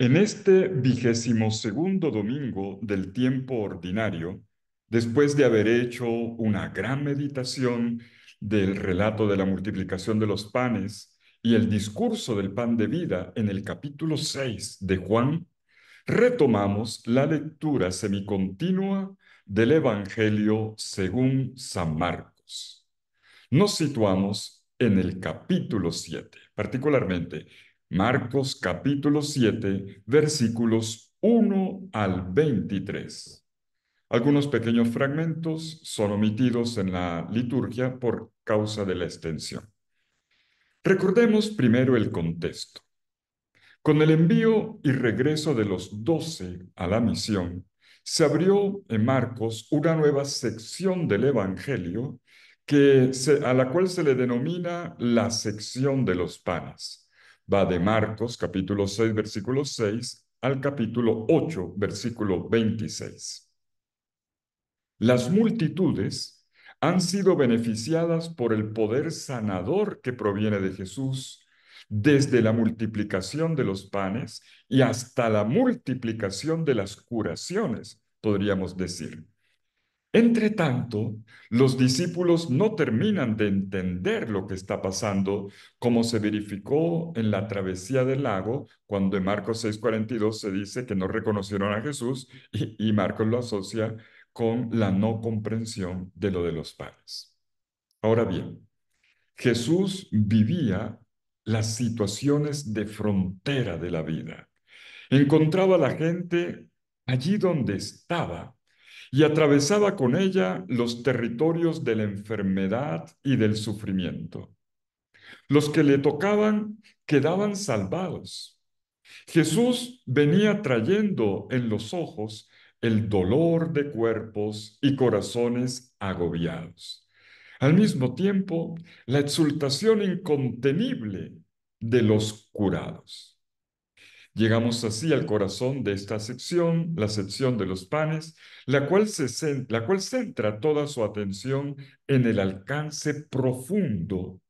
En este vigésimo segundo domingo del tiempo ordinario, después de haber hecho una gran meditación del relato de la multiplicación de los panes y el discurso del pan de vida en el capítulo 6 de Juan, retomamos la lectura semicontinua del Evangelio según San Marcos. Nos situamos en el capítulo 7, particularmente Marcos capítulo 7, versículos 1 al 23. Algunos pequeños fragmentos son omitidos en la liturgia por causa de la extensión. Recordemos primero el contexto. Con el envío y regreso de los doce a la misión, se abrió en Marcos una nueva sección del Evangelio que a la cual se le denomina la sección de los panas va de Marcos capítulo 6, versículo 6 al capítulo 8, versículo 26. Las multitudes han sido beneficiadas por el poder sanador que proviene de Jesús, desde la multiplicación de los panes y hasta la multiplicación de las curaciones, podríamos decir. Entre tanto, los discípulos no terminan de entender lo que está pasando, como se verificó en la travesía del lago, cuando en Marcos 6:42 se dice que no reconocieron a Jesús y, Marcos lo asocia con la no comprensión de lo de los padres. Ahora bien, Jesús vivía las situaciones de frontera de la vida. Encontraba a la gente allí donde estaba y atravesaba con ella los territorios de la enfermedad y del sufrimiento. Los que le tocaban quedaban salvados. Jesús venía trayendo en los ojos el dolor de cuerpos y corazones agobiados. Al mismo tiempo, la exultación incontenible de los curados. Llegamos así al corazón de esta sección, la sección de los panes, la cual, se, centra toda su atención en el alcance profundo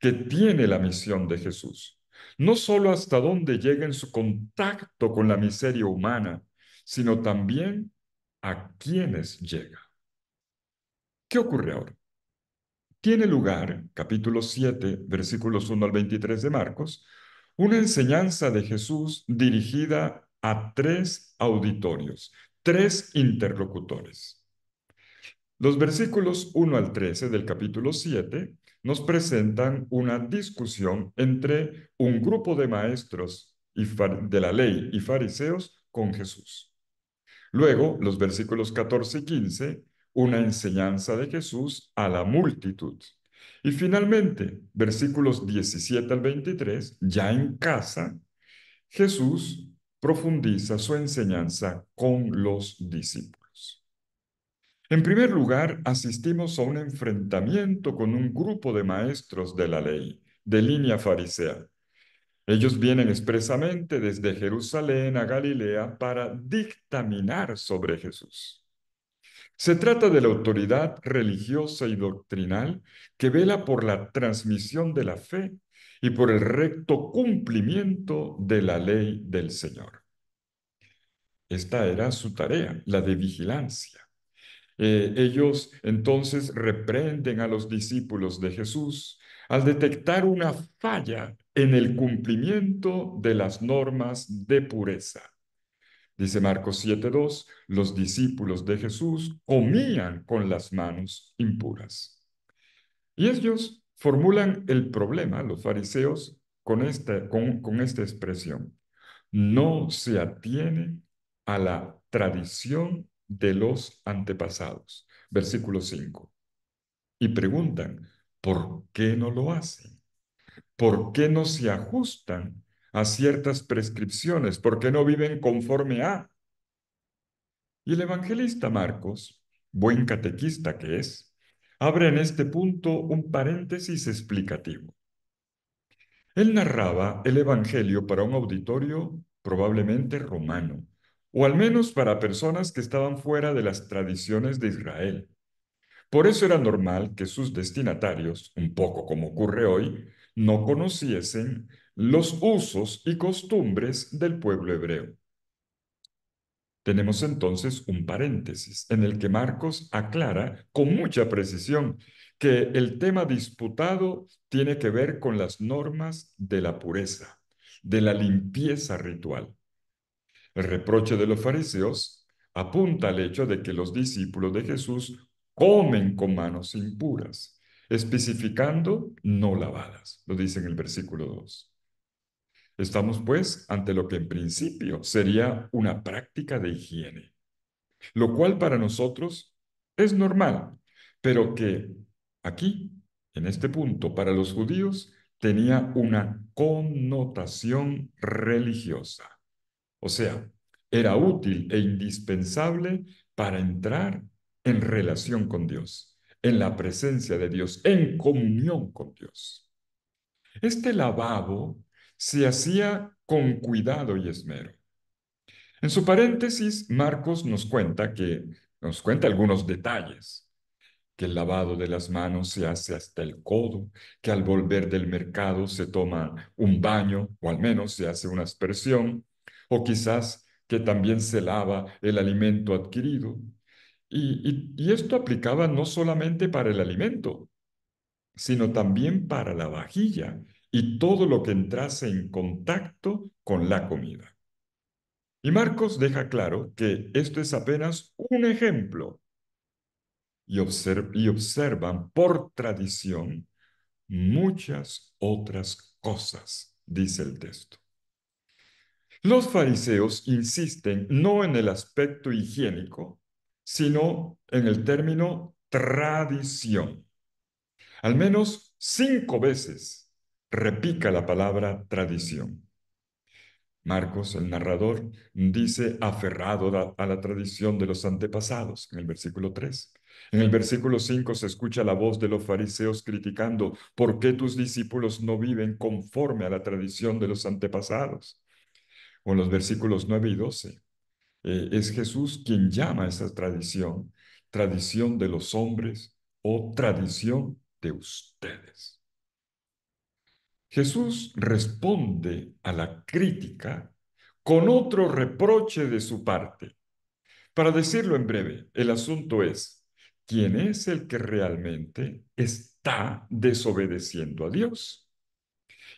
que tiene la misión de Jesús, no solo hasta dónde llega en su contacto con la miseria humana, sino también a quienes llega. ¿Qué ocurre ahora? Tiene lugar, capítulo 7, versículos 1 al 23 de Marcos, una enseñanza de Jesús dirigida a tres auditorios, tres interlocutores. Los versículos 1 al 13 del capítulo 7 nos presentan una discusión entre un grupo de maestros de la ley y fariseos con Jesús. Luego, los versículos 14 y 15, una enseñanza de Jesús a la multitud. Y finalmente, versículos 17 al 23, ya en casa, Jesús profundiza su enseñanza con los discípulos. En primer lugar, asistimos a un enfrentamiento con un grupo de maestros de la ley, de línea farisea. Ellos vienen expresamente desde Jerusalén a Galilea para dictaminar sobre Jesús. Se trata de la autoridad religiosa y doctrinal que vela por la transmisión de la fe y por el recto cumplimiento de la ley del Señor. Esta era su tarea, la de vigilancia. Eh, ellos entonces reprenden a los discípulos de Jesús al detectar una falla en el cumplimiento de las normas de pureza. Dice Marcos 7.2, los discípulos de Jesús comían con las manos impuras. Y ellos formulan el problema, los fariseos, con, esta, con, esta expresión. No se atiene a la tradición de los antepasados. Versículo 5. Y preguntan, ¿por qué no lo hacen? ¿Por qué no se ajustan a ciertas prescripciones, porque no viven conforme a. Y el evangelista Marcos, buen catequista que es, abre en este punto un paréntesis explicativo. Él narraba el Evangelio para un auditorio probablemente romano, o al menos para personas que estaban fuera de las tradiciones de Israel. Por eso era normal que sus destinatarios, un poco como ocurre hoy, no conociesen los usos y costumbres del pueblo hebreo. Tenemos entonces un paréntesis en el que Marcos aclara con mucha precisión que el tema disputado tiene que ver con las normas de la pureza, de la limpieza ritual. El reproche de los fariseos apunta al hecho de que los discípulos de Jesús comen con manos impuras, especificando no lavadas, lo dice en el versículo 2. Estamos pues ante lo que en principio sería una práctica de higiene, lo cual para nosotros es normal, pero que aquí, en este punto, para los judíos tenía una connotación religiosa. O sea, era útil e indispensable para entrar en relación con Dios, en la presencia de Dios, en comunión con Dios. Este lavabo se hacía con cuidado y esmero. En su paréntesis, Marcos nos cuenta que nos cuenta algunos detalles que el lavado de las manos se hace hasta el codo, que al volver del mercado se toma un baño o al menos se hace una aspersión, o quizás que también se lava el alimento adquirido. Y, y esto aplicaba no solamente para el alimento, sino también para la vajilla y todo lo que entrase en contacto con la comida. Y Marcos deja claro que esto es apenas un ejemplo y, y observan por tradición muchas otras cosas, dice el texto. Los fariseos insisten no en el aspecto higiénico, sino en el término tradición. Al menos cinco veces repica la palabra tradición. Marcos, el narrador, dice aferrado a la tradición de los antepasados, en el versículo 3. En el versículo 5 se escucha la voz de los fariseos criticando, ¿por qué tus discípulos no viven conforme a la tradición de los antepasados? O en los versículos 9 y 12, eh, es Jesús quien llama a esa tradición, tradición de los hombres o tradición de ustedes. Jesús responde a la crítica con otro reproche de su parte. Para decirlo en breve, el asunto es, ¿quién es el que realmente está desobedeciendo a Dios?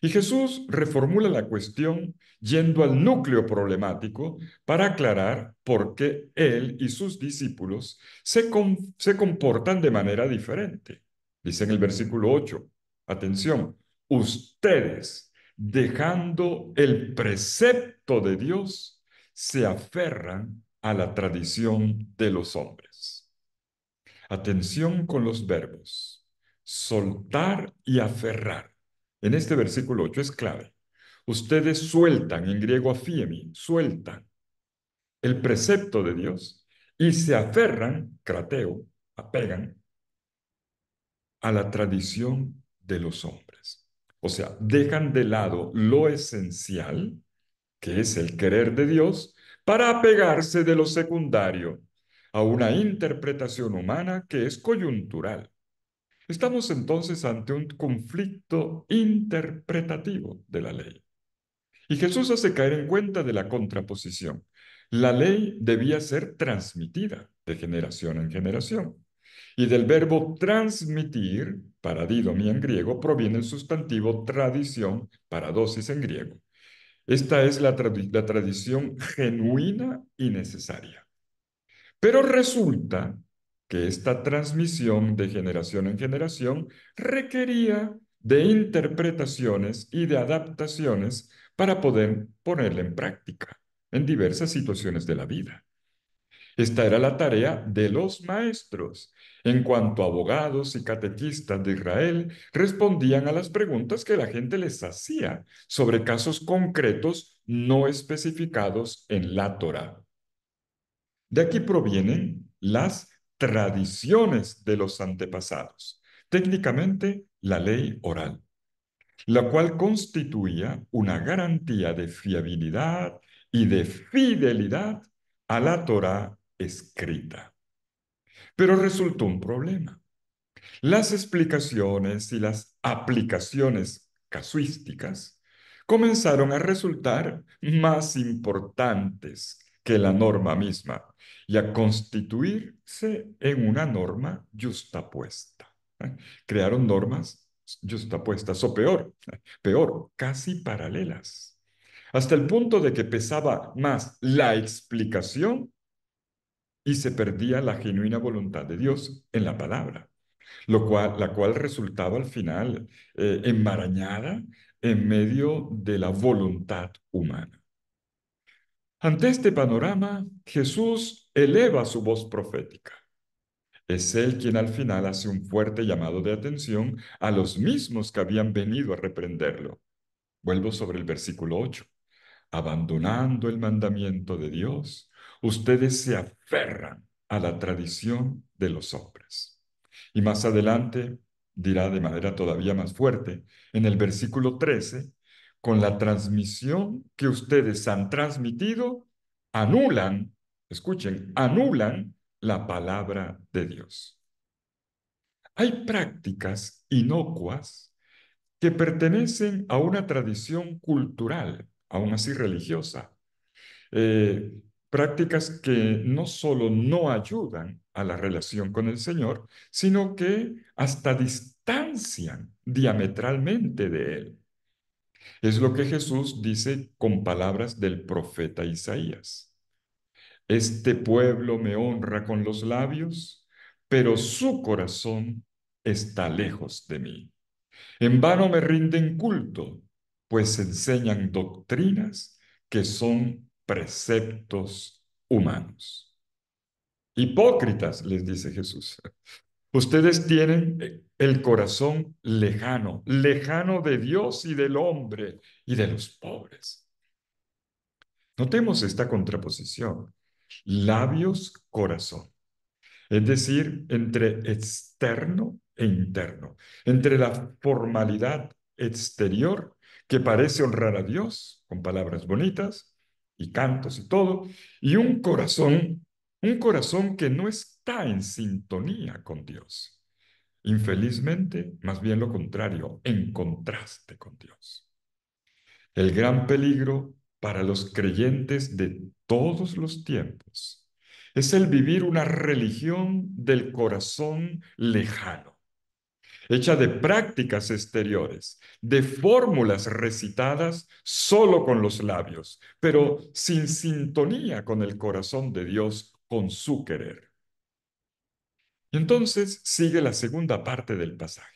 Y Jesús reformula la cuestión yendo al núcleo problemático para aclarar por qué Él y sus discípulos se, comportan de manera diferente. Dice en el versículo 8, atención, ustedes, dejando el precepto de Dios, se aferran a la tradición de los hombres. Atención con los verbos. Soltar y aferrar. En este versículo 8 es clave. Ustedes sueltan, en griego afiemi, sueltan el precepto de Dios y se aferran, crateo, apegan, a la tradición de los hombres. O sea, dejan de lado lo esencial, que es el querer de Dios, para apegarse de lo secundario a una interpretación humana que es coyuntural. Estamos entonces ante un conflicto interpretativo de la ley. Y Jesús hace caer en cuenta de la contraposición. La ley debía ser transmitida de generación en generación. Y del verbo transmitir Paradidomi en griego, proviene el sustantivo tradición, paradosis en griego. Esta es la, la tradición genuina y necesaria. Pero resulta que esta transmisión de generación en generación requería de interpretaciones y de adaptaciones para poder ponerla en práctica en diversas situaciones de la vida. Esta era la tarea de los maestros, en cuanto a abogados y catequistas de Israel, respondían a las preguntas que la gente les hacía sobre casos concretos no especificados en la Torah. De aquí provienen las tradiciones de los antepasados, técnicamente la ley oral, la cual constituía una garantía de fiabilidad y de fidelidad a la Torah escrita. Pero resultó un problema. Las explicaciones y las aplicaciones casuísticas comenzaron a resultar más importantes que la norma misma y a constituirse en una norma justapuesta. Crearon normas justapuestas o peor, peor, casi paralelas, hasta el punto de que pesaba más la explicación y se perdía la genuina voluntad de Dios en la palabra, la cual resultaba al final eh, enmarañada en medio de la voluntad humana. Ante este panorama, Jesús eleva su voz profética. Es él quien al final hace un fuerte llamado de atención a los mismos que habían venido a reprenderlo. Vuelvo sobre el versículo 8. Abandonando el mandamiento de Dios, ustedes se aferran a la tradición de los hombres. Y más adelante dirá de manera todavía más fuerte, en el versículo 13, con la transmisión que ustedes han transmitido, anulan, escuchen, anulan la palabra de Dios. Hay prácticas inocuas que pertenecen a una tradición cultural, aún así religiosa, eh, prácticas que no solo no ayudan a la relación con el Señor, sino que hasta distancian diametralmente de Él. Es lo que Jesús dice con palabras del profeta Isaías. Este pueblo me honra con los labios, pero su corazón está lejos de mí. En vano me rinden culto, pues enseñan doctrinas que son preceptos humanos. Hipócritas, les dice Jesús, ustedes tienen eh, el corazón lejano, lejano de Dios y del hombre y de los pobres. Notemos esta contraposición, labios, corazón, es decir, entre externo e interno, entre la formalidad exterior que parece honrar a Dios con palabras bonitas y cantos y todo, y un corazón, un corazón que no está en sintonía con Dios. Infelizmente, más bien lo contrario, en contraste con Dios. El gran peligro para los creyentes de todos los tiempos es el vivir una religión del corazón lejano hecha de prácticas exteriores, de fórmulas recitadas solo con los labios, pero sin sintonía con el corazón de Dios, con su querer. Y entonces sigue la segunda parte del pasaje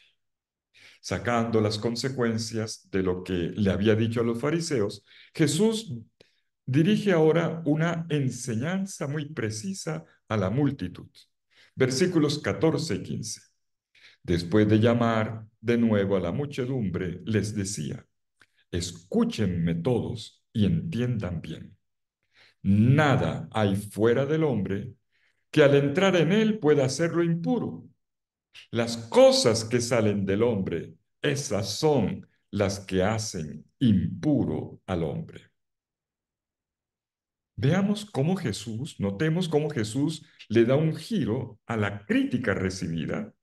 sacando las consecuencias de lo que le había dicho a los fariseos, Jesús dirige ahora una enseñanza muy precisa a la multitud. Versículos 14 y 15. Después de llamar de nuevo a la muchedumbre, les decía, escúchenme todos y entiendan bien. Nada hay fuera del hombre que al entrar en él pueda hacerlo impuro. Las cosas que salen del hombre, esas son las que hacen impuro al hombre. Veamos cómo Jesús, notemos cómo Jesús le da un giro a la crítica recibida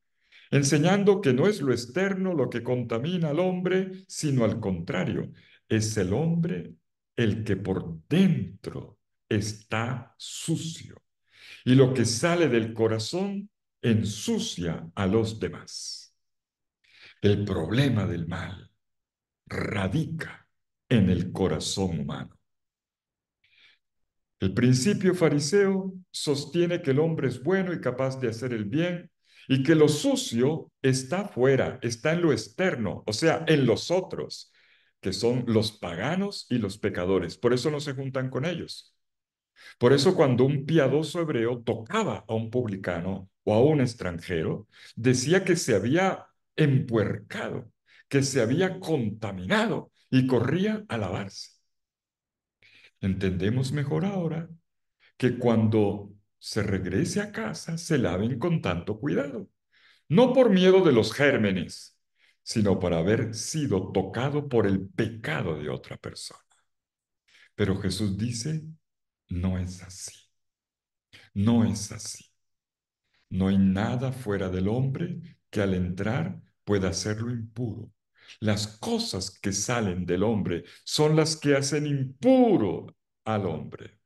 enseñando que no es lo externo lo que contamina al hombre, sino al contrario, es el hombre el que por dentro está sucio y lo que sale del corazón ensucia a los demás. El problema del mal radica en el corazón humano. El principio fariseo sostiene que el hombre es bueno y capaz de hacer el bien y que lo sucio está fuera, está en lo externo, o sea, en los otros, que son los paganos y los pecadores. Por eso no se juntan con ellos. Por eso cuando un piadoso hebreo tocaba a un publicano o a un extranjero, decía que se había empuercado, que se había contaminado y corría a lavarse. Entendemos mejor ahora que cuando se regrese a casa, se laven con tanto cuidado. No por miedo de los gérmenes, sino por haber sido tocado por el pecado de otra persona. Pero Jesús dice, no es así. No es así. No hay nada fuera del hombre que al entrar pueda hacerlo impuro. Las cosas que salen del hombre son las que hacen impuro al hombre.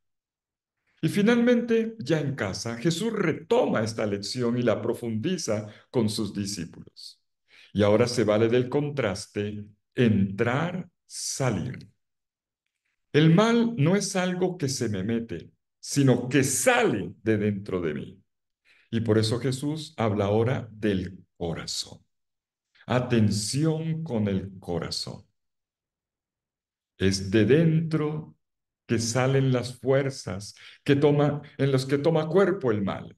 Y finalmente, ya en casa, Jesús retoma esta lección y la profundiza con sus discípulos. Y ahora se vale del contraste entrar, salir. El mal no es algo que se me mete, sino que sale de dentro de mí. Y por eso Jesús habla ahora del corazón. Atención con el corazón. Es de dentro que salen las fuerzas, que toma, en los que toma cuerpo el mal.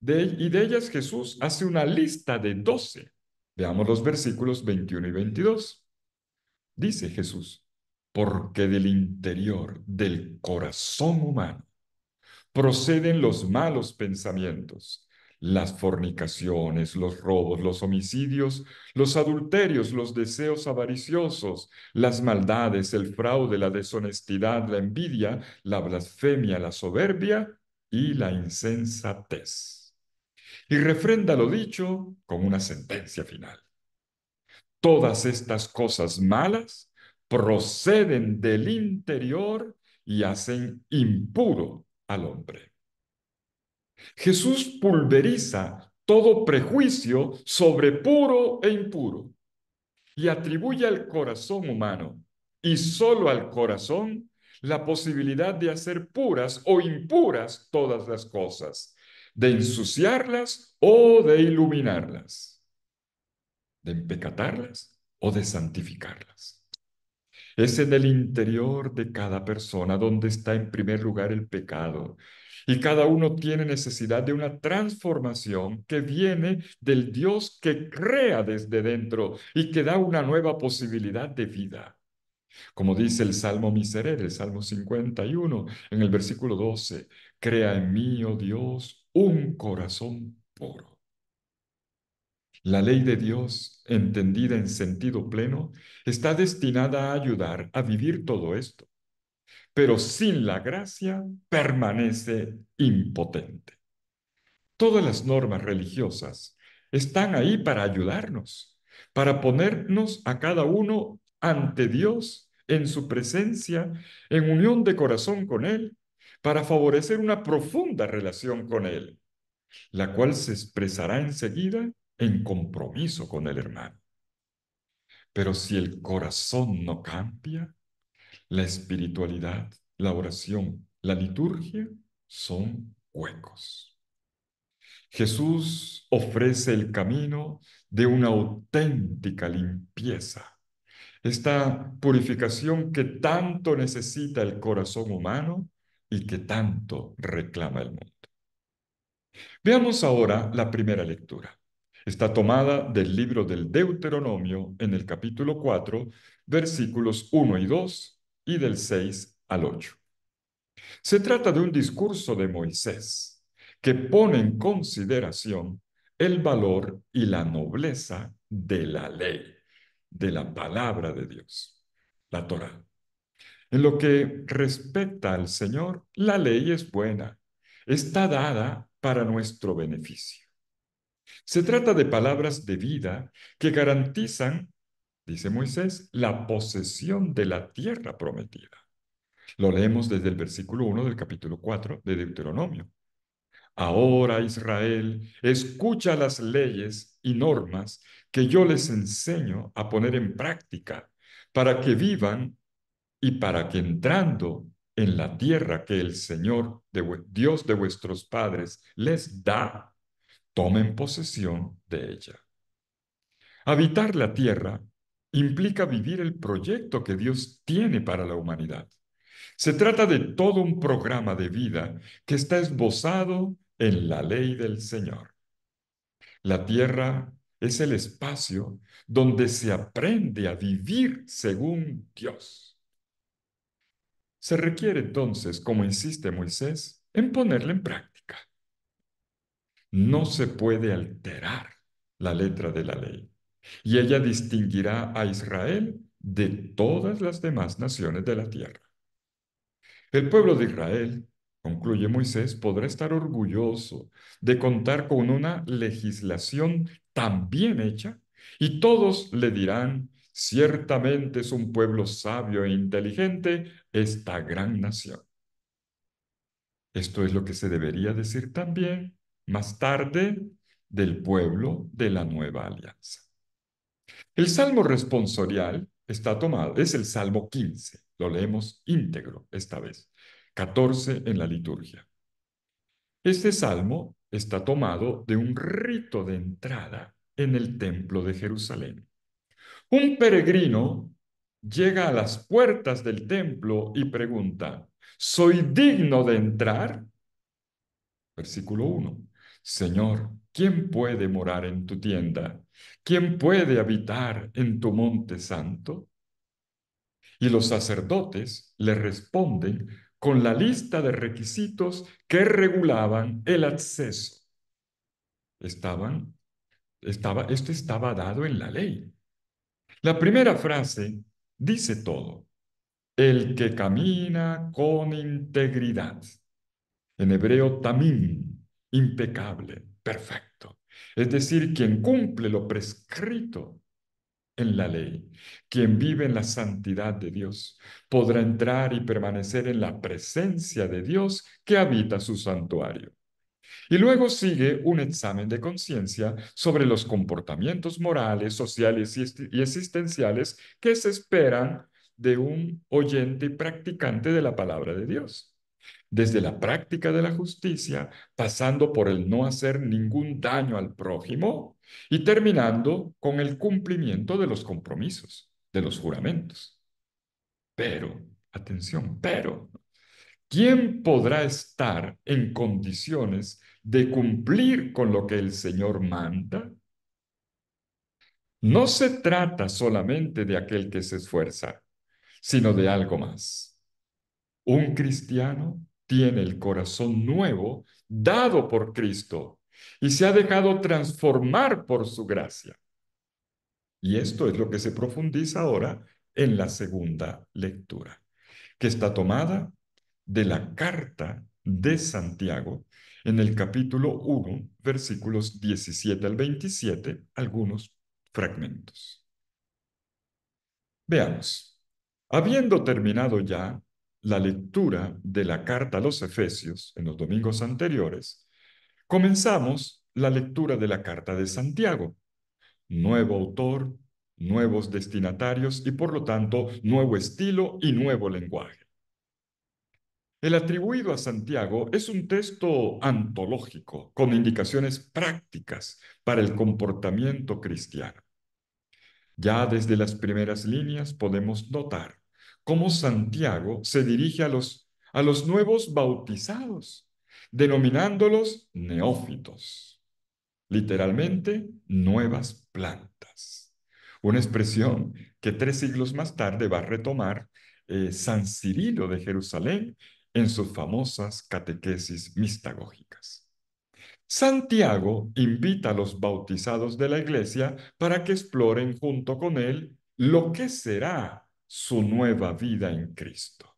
De, y de ellas Jesús hace una lista de doce. Veamos los versículos 21 y 22. Dice Jesús, porque del interior, del corazón humano, proceden los malos pensamientos, las fornicaciones, los robos, los homicidios, los adulterios, los deseos avariciosos, las maldades, el fraude, la deshonestidad, la envidia, la blasfemia, la soberbia y la insensatez. Y refrenda lo dicho con una sentencia final. Todas estas cosas malas proceden del interior y hacen impuro al hombre. Jesús pulveriza todo prejuicio sobre puro e impuro y atribuye al corazón humano y solo al corazón la posibilidad de hacer puras o impuras todas las cosas, de ensuciarlas o de iluminarlas, de empecatarlas o de santificarlas. Es en el interior de cada persona donde está en primer lugar el pecado, y cada uno tiene necesidad de una transformación que viene del Dios que crea desde dentro y que da una nueva posibilidad de vida. Como dice el Salmo Miserere, el Salmo 51, en el versículo 12, crea en mí, oh Dios, un corazón puro. La ley de Dios, entendida en sentido pleno, está destinada a ayudar a vivir todo esto pero sin la gracia permanece impotente. Todas las normas religiosas están ahí para ayudarnos, para ponernos a cada uno ante Dios, en su presencia, en unión de corazón con Él, para favorecer una profunda relación con Él, la cual se expresará enseguida en compromiso con el hermano. Pero si el corazón no cambia, la espiritualidad, la oración, la liturgia son huecos. Jesús ofrece el camino de una auténtica limpieza, esta purificación que tanto necesita el corazón humano y que tanto reclama el mundo. Veamos ahora la primera lectura. Está tomada del libro del Deuteronomio en el capítulo 4, versículos 1 y 2 y del 6 al 8. Se trata de un discurso de Moisés que pone en consideración el valor y la nobleza de la ley, de la palabra de Dios, la Torah. En lo que respecta al Señor, la ley es buena, está dada para nuestro beneficio. Se trata de palabras de vida que garantizan dice Moisés, la posesión de la tierra prometida. Lo leemos desde el versículo 1 del capítulo 4 de Deuteronomio. Ahora, Israel, escucha las leyes y normas que yo les enseño a poner en práctica para que vivan y para que entrando en la tierra que el Señor, de, Dios de vuestros padres, les da, tomen posesión de ella. Habitar la tierra implica vivir el proyecto que Dios tiene para la humanidad. Se trata de todo un programa de vida que está esbozado en la ley del Señor. La tierra es el espacio donde se aprende a vivir según Dios. Se requiere entonces, como insiste Moisés, en ponerla en práctica. No se puede alterar la letra de la ley y ella distinguirá a Israel de todas las demás naciones de la tierra. El pueblo de Israel, concluye Moisés, podrá estar orgulloso de contar con una legislación tan bien hecha y todos le dirán, ciertamente es un pueblo sabio e inteligente esta gran nación. Esto es lo que se debería decir también más tarde del pueblo de la nueva alianza. El salmo responsorial está tomado, es el salmo 15, lo leemos íntegro esta vez, 14 en la liturgia. Este salmo está tomado de un rito de entrada en el templo de Jerusalén. Un peregrino llega a las puertas del templo y pregunta, ¿soy digno de entrar? Versículo 1. Señor, ¿quién puede morar en tu tienda? ¿Quién puede habitar en tu monte santo? Y los sacerdotes le responden con la lista de requisitos que regulaban el acceso. Estaban, estaba, esto estaba dado en la ley. La primera frase dice todo. El que camina con integridad. En hebreo, tamín, impecable, perfecto. Es decir, quien cumple lo prescrito en la ley, quien vive en la santidad de Dios, podrá entrar y permanecer en la presencia de Dios que habita su santuario. Y luego sigue un examen de conciencia sobre los comportamientos morales, sociales y existenciales que se esperan de un oyente y practicante de la palabra de Dios desde la práctica de la justicia, pasando por el no hacer ningún daño al prójimo y terminando con el cumplimiento de los compromisos, de los juramentos. Pero, atención, pero, ¿quién podrá estar en condiciones de cumplir con lo que el Señor manda? No se trata solamente de aquel que se esfuerza, sino de algo más un cristiano tiene el corazón nuevo dado por Cristo y se ha dejado transformar por su gracia. Y esto es lo que se profundiza ahora en la segunda lectura, que está tomada de la carta de Santiago en el capítulo 1, versículos 17 al 27, algunos fragmentos. Veamos, habiendo terminado ya la lectura de la carta a los Efesios en los domingos anteriores, comenzamos la lectura de la carta de Santiago. Nuevo autor, nuevos destinatarios y por lo tanto nuevo estilo y nuevo lenguaje. El atribuido a Santiago es un texto antológico con indicaciones prácticas para el comportamiento cristiano. Ya desde las primeras líneas podemos notar cómo Santiago se dirige a los, a los nuevos bautizados, denominándolos neófitos, literalmente nuevas plantas, una expresión que tres siglos más tarde va a retomar eh, San Cirilo de Jerusalén en sus famosas catequesis mistagógicas. Santiago invita a los bautizados de la iglesia para que exploren junto con él lo que será su nueva vida en Cristo.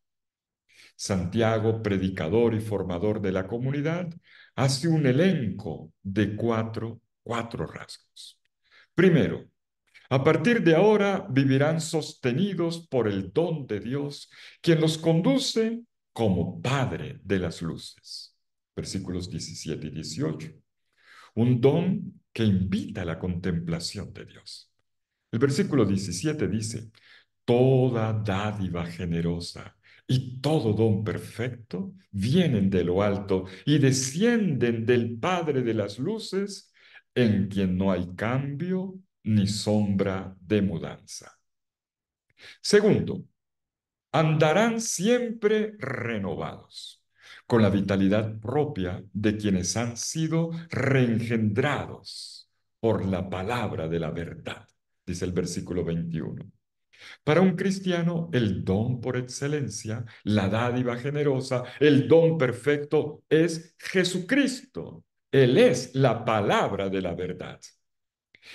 Santiago, predicador y formador de la comunidad, hace un elenco de cuatro, cuatro rasgos. Primero, a partir de ahora vivirán sostenidos por el don de Dios, quien los conduce como Padre de las Luces. Versículos 17 y 18. Un don que invita a la contemplación de Dios. El versículo 17 dice, Toda dádiva generosa y todo don perfecto vienen de lo alto y descienden del Padre de las Luces, en quien no hay cambio ni sombra de mudanza. Segundo, andarán siempre renovados, con la vitalidad propia de quienes han sido reengendrados por la palabra de la verdad, dice el versículo 21. Para un cristiano, el don por excelencia, la dádiva generosa, el don perfecto es Jesucristo. Él es la palabra de la verdad.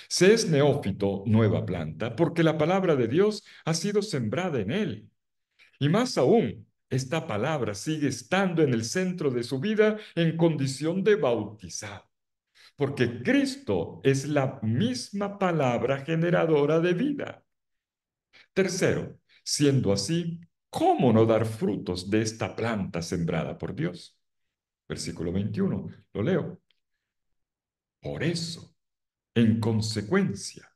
Se es neófito, nueva planta, porque la palabra de Dios ha sido sembrada en él. Y más aún, esta palabra sigue estando en el centro de su vida en condición de bautizar. porque Cristo es la misma palabra generadora de vida. Tercero, siendo así, ¿cómo no dar frutos de esta planta sembrada por Dios? Versículo 21, lo leo. Por eso, en consecuencia,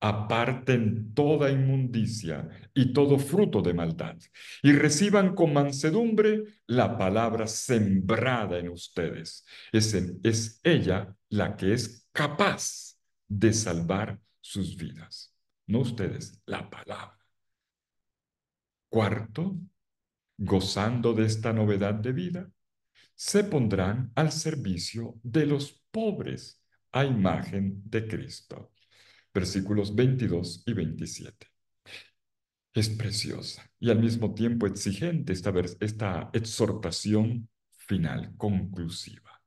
aparten toda inmundicia y todo fruto de maldad, y reciban con mansedumbre la palabra sembrada en ustedes. Es, es ella la que es capaz de salvar sus vidas, no ustedes, la palabra. Cuarto, gozando de esta novedad de vida, se pondrán al servicio de los pobres a imagen de Cristo. Versículos 22 y 27. Es preciosa y al mismo tiempo exigente esta, exhortación final, conclusiva.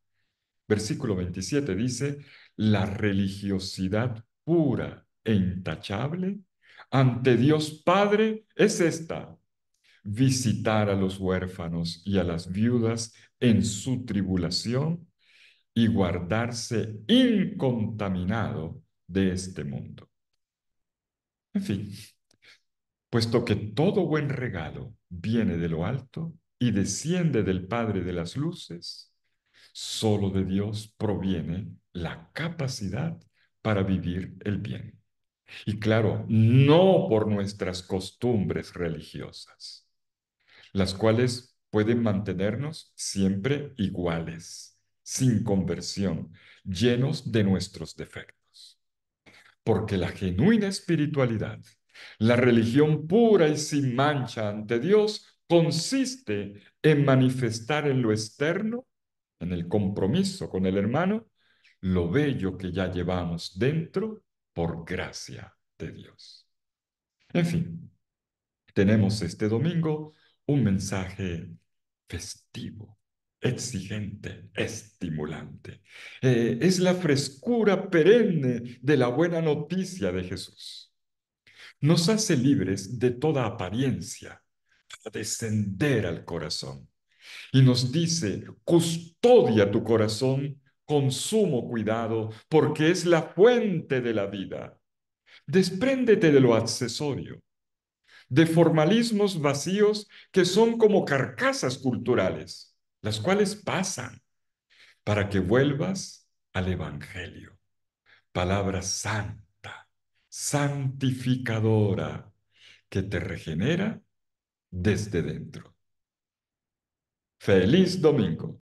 Versículo 27 dice, la religiosidad pura e intachable ante Dios Padre es esta, visitar a los huérfanos y a las viudas en su tribulación y guardarse incontaminado de este mundo. En fin, puesto que todo buen regalo viene de lo alto y desciende del Padre de las Luces, solo de Dios proviene la capacidad para vivir el bien. Y claro, no por nuestras costumbres religiosas, las cuales pueden mantenernos siempre iguales, sin conversión, llenos de nuestros defectos. Porque la genuina espiritualidad, la religión pura y sin mancha ante Dios, consiste en manifestar en lo externo, en el compromiso con el hermano, lo bello que ya llevamos dentro por gracia de Dios. En fin, tenemos este domingo un mensaje festivo, exigente, estimulante. Eh, es la frescura perenne de la buena noticia de Jesús. Nos hace libres de toda apariencia para descender al corazón. Y nos dice, custodia tu corazón con sumo cuidado, porque es la fuente de la vida. Despréndete de lo accesorio, de formalismos vacíos que son como carcasas culturales, las cuales pasan para que vuelvas al Evangelio. Palabra santa, santificadora, que te regenera desde dentro. Feliz domingo.